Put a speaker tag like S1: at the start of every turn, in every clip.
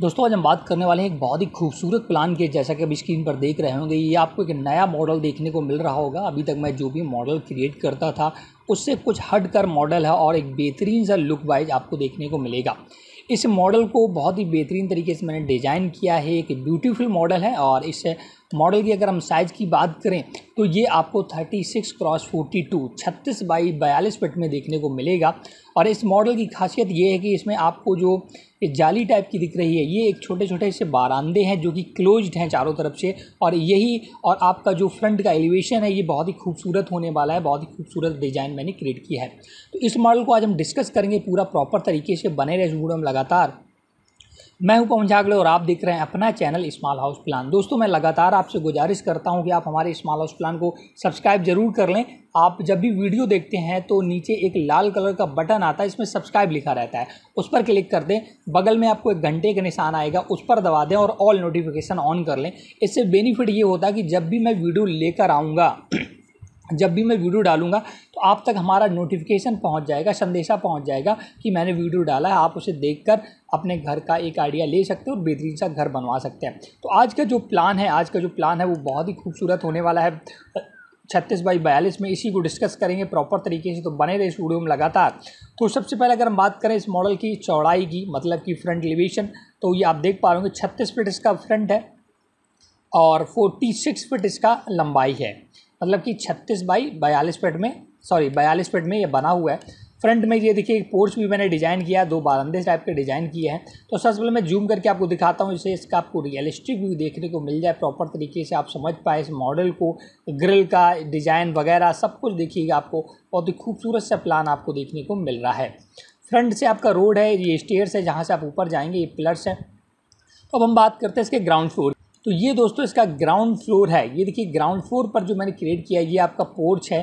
S1: दोस्तों आज हम बात करने वाले हैं एक बहुत ही खूबसूरत प्लान के जैसा कि अभी स्क्रीन पर देख रहे होंगे ये आपको एक नया मॉडल देखने को मिल रहा होगा अभी तक मैं जो भी मॉडल क्रिएट करता था उससे कुछ हट कर मॉडल है और एक बेहतरीन सा लुक वाइज आपको देखने को मिलेगा इस मॉडल को बहुत ही बेहतरीन तरीके से मैंने डिज़ाइन किया है एक ब्यूटीफुल मॉडल है और इस मॉडल की अगर हम साइज़ की बात करें तो ये आपको 36 क्रॉस 42 छत्तीस बाई बयालीस फिट में देखने को मिलेगा और इस मॉडल की खासियत ये है कि इसमें आपको जो ये जाली टाइप की दिख रही है ये एक छोटे छोटे से बारांदे हैं जो कि क्लोज्ड हैं चारों तरफ से और यही और आपका जो फ्रंट का एलिवेशन है ये बहुत ही खूबसूरत होने वाला है बहुत ही खूबसूरत डिज़ाइन मैंने क्रिएट किया है तो इस मॉडल को आज हम डिस्कस करेंगे पूरा प्रॉपर तरीके से बने रहे वीडियो में लगातार मैं हूं पवन जागले और आप देख रहे हैं अपना चैनल स्मॉल हाउस प्लान दोस्तों मैं लगातार आपसे गुजारिश करता हूं कि आप हमारे स्मॉल हाउस प्लान को सब्सक्राइब जरूर कर लें आप जब भी वीडियो देखते हैं तो नीचे एक लाल कलर का बटन आता है इसमें सब्सक्राइब लिखा रहता है उस पर क्लिक कर दें बगल में आपको एक घंटे का निशान आएगा उस पर दबा दें और ऑल नोटिफिकेशन ऑन कर लें इससे बेनिफिट ये होता है कि जब भी मैं वीडियो लेकर आऊँगा जब भी मैं वीडियो डालूंगा तो आप तक हमारा नोटिफिकेशन पहुंच जाएगा संदेशा पहुंच जाएगा कि मैंने वीडियो डाला है आप उसे देखकर अपने घर का एक आइडिया ले सकते हो और बेहतरीन सा घर बनवा सकते हैं तो आज का जो प्लान है आज का जो प्लान है वो बहुत ही खूबसूरत होने वाला है छत्तीस बाई बयालीस में इसी को डिस्कस करेंगे प्रॉपर तरीके से तो बने रहे स्टूडियो में लगातार तो सबसे पहले अगर हम बात करें इस मॉडल की चौड़ाई की मतलब कि फ्रंट एलिवेशन तो ये आप देख पा रहे होंगे छत्तीस फिट इसका फ्रंट है और फोर्टी सिक्स फिट इसका लंबाई है मतलब कि छत्तीस बाई बयालीस फिट में सॉरी बयालीस फिट में ये बना हुआ है फ्रंट में ये देखिए एक पोर्च भी मैंने डिज़ाइन किया दो बारंदे टाइप के डिज़ाइन किए हैं तो सबसे पहले मैं जूम करके आपको दिखाता हूँ इसे इसका आपको रियलिस्टिक व्यू देखने को मिल जाए प्रॉपर तरीके से आप समझ पाए इस मॉडल को ग्रिल का डिज़ाइन वगैरह सब कुछ देखिएगा आपको बहुत ही खूबसूरत सा प्लान आपको देखने को मिल रहा है फ्रंट से आपका रोड है ये स्टेयर्स है जहाँ से आप ऊपर जाएंगे ये पिलर्स हैं तो अब हम बात करते हैं इसके ग्राउंड फ्लोर तो ये दोस्तों इसका ग्राउंड फ्लोर है ये देखिए ग्राउंड फ्लोर पर जो मैंने क्रिएट किया है ये आपका पोर्च है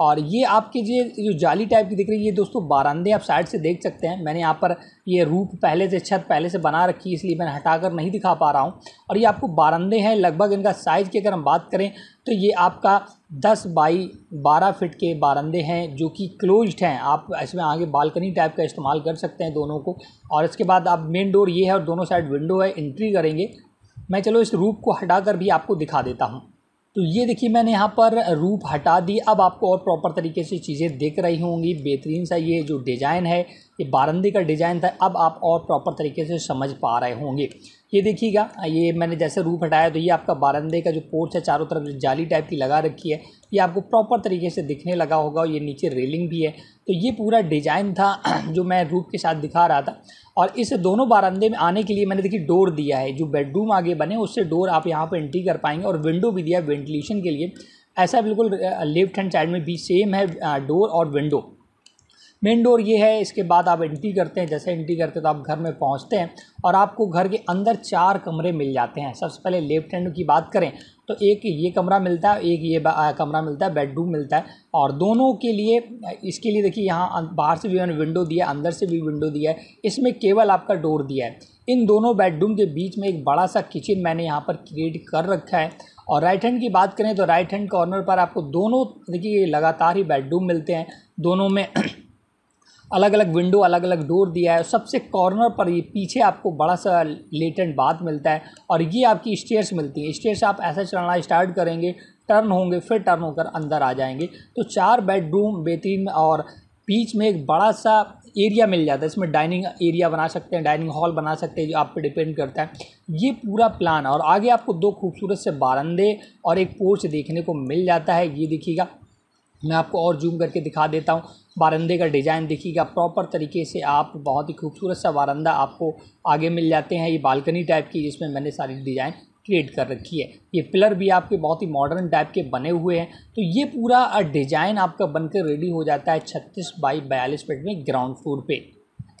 S1: और ये आपके ये जो जाली टाइप की दिख रही है ये दोस्तों बारंदे आप साइड से देख सकते हैं मैंने यहाँ पर ये रूप पहले से छत पहले से बना रखी है इसलिए मैं हटाकर नहीं दिखा पा रहा हूँ और ये आपको बारंदे हैं लगभग इनका साइज़ की अगर हम बात करें तो ये आपका दस बाई बारह फिट के बारंदे हैं जो कि क्लोज्ड हैं आप इसमें आगे बालकनी टाइप का इस्तेमाल कर सकते हैं दोनों को और इसके बाद आप मेन डोर ये है और दोनों साइड विंडो है एंट्री करेंगे मैं चलो इस रूप को हटा कर भी आपको दिखा देता हूँ तो ये देखिए मैंने यहाँ पर रूप हटा दी अब आपको और प्रॉपर तरीके से चीज़ें देख रही होंगी बेहतरीन सा ये जो डिज़ाइन है ये बारंदी का डिज़ाइन था अब आप और प्रॉपर तरीके से समझ पा रहे होंगे ये देखिएगा हाँ, ये मैंने जैसे रूप हटाया तो ये आपका बारंदे का जो पोर्च है चारों तरफ जाली टाइप की लगा रखी है ये आपको प्रॉपर तरीके से दिखने लगा होगा ये नीचे रेलिंग भी है तो ये पूरा डिजाइन था जो मैं रूप के साथ दिखा रहा था और इस दोनों बारंदे में आने के लिए मैंने देखिए डोर दिया है जो बेडरूम आगे बने उससे डोर आप यहाँ पर एंट्री कर पाएंगे और विंडो भी दिया वेंटिलेशन के लिए ऐसा बिल्कुल लेफ्ट हैंड साइड में भी सेम है डोर और विंडो मेन डोर ये है इसके बाद आप एंट्री करते हैं जैसे एंट्री करते हैं तो आप घर में पहुंचते हैं और आपको घर के अंदर चार कमरे मिल जाते हैं सबसे पहले लेफ्ट हैंड की बात करें तो एक ये कमरा मिलता है एक ये कमरा मिलता है बेडरूम मिलता है और दोनों के लिए इसके लिए देखिए यहाँ अं, बाहर से भी मैंने विंडो दिया है अंदर से भी विंडो दिया है इसमें केवल आपका डोर दिया है इन दोनों बेडरूम के बीच में एक बड़ा सा किचन मैंने यहाँ पर क्रिएट कर रखा है और राइट हैंड की बात करें तो राइट हैंड कॉर्नर पर आपको दोनों देखिए लगातार ही बेडरूम मिलते हैं दोनों में अलग अलग विंडो अलग अलग डोर दिया है सबसे कॉर्नर पर ये पीछे आपको बड़ा सा लेटेंट बाथ मिलता है और ये आपकी स्टेयर्स मिलती है स्टेयर्स आप ऐसा चलना स्टार्ट करेंगे टर्न होंगे फिर टर्न होकर अंदर आ जाएंगे तो चार बेडरूम बेहतरीन और बीच में एक बड़ा सा एरिया मिल जाता है इसमें डाइनिंग एरिया बना सकते हैं डाइनिंग हॉल बना सकते हैं जो आप पे डिपेंड करता है ये पूरा प्लान और आगे आपको दो खूबसूरत से बारंदे और एक पोर्च देखने को मिल जाता है ये देखिएगा मैं आपको और जूम करके दिखा देता हूँ बारंदे का डिज़ाइन देखिएगा प्रॉपर तरीके से आप बहुत ही खूबसूरत सा बारंदा आपको आगे मिल जाते हैं ये बालकनी टाइप की जिसमें मैंने सारी डिज़ाइन क्रिएट कर रखी है ये पिलर भी आपके बहुत ही मॉडर्न टाइप के बने हुए हैं तो ये पूरा डिज़ाइन आपका बनकर रेडी हो जाता है छत्तीस बाई बयालीस फिट में ग्राउंड फ्लोर पर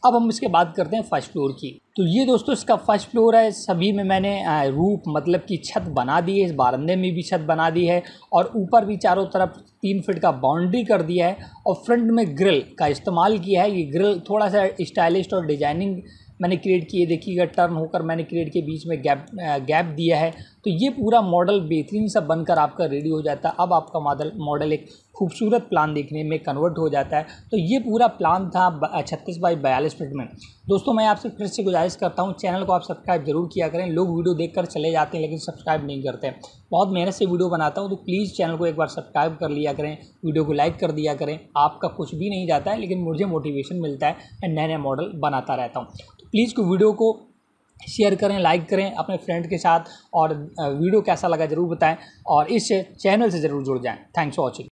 S1: अब हम इसके बात करते हैं फर्स्ट फ्लोर की तो ये दोस्तों इसका फर्स्ट फ्लोर है सभी में मैंने रूप मतलब कि छत बना दी है इस बारंदे में भी छत बना दी है और ऊपर भी चारों तरफ तीन फिट का बाउंड्री कर दिया है और फ्रंट में ग्रिल का इस्तेमाल किया है ये ग्रिल थोड़ा सा स्टाइलिश और डिजाइनिंग मैंने क्रिएट किए देखिएगा टर्न होकर मैंने क्रिएट के बीच में गैप गैप दिया है तो ये पूरा मॉडल बेहतरीन सा बनकर आपका रेडी हो जाता है अब आपका मॉडल मॉडल एक खूबसूरत प्लान देखने में कन्वर्ट हो जाता है तो ये पूरा प्लान था छत्तीस बाई बयालीस मिनट में दोस्तों मैं आपसे फिर से गुजारिश करता हूँ चैनल को आप सब्सक्राइब जरूर किया करें लोग वीडियो देखकर चले जाते हैं लेकिन सब्सक्राइब नहीं करते बहुत मेहनत से वीडियो बनाता हूँ तो प्लीज़ चैनल को एक बार सब्सक्राइब कर लिया करें वीडियो को लाइक कर दिया करें आपका कुछ भी नहीं जाता है लेकिन मुझे मोटिवेशन मिलता है मैं नए नए मॉडल बनाता रहता हूँ तो प्लीज़ को वीडियो को शेयर करें लाइक करें अपने फ्रेंड के साथ और वीडियो कैसा लगा ज़रूर बताएं और इस चैनल से ज़रूर जुड़ जाएं थैंक्स फॉर वॉचिंग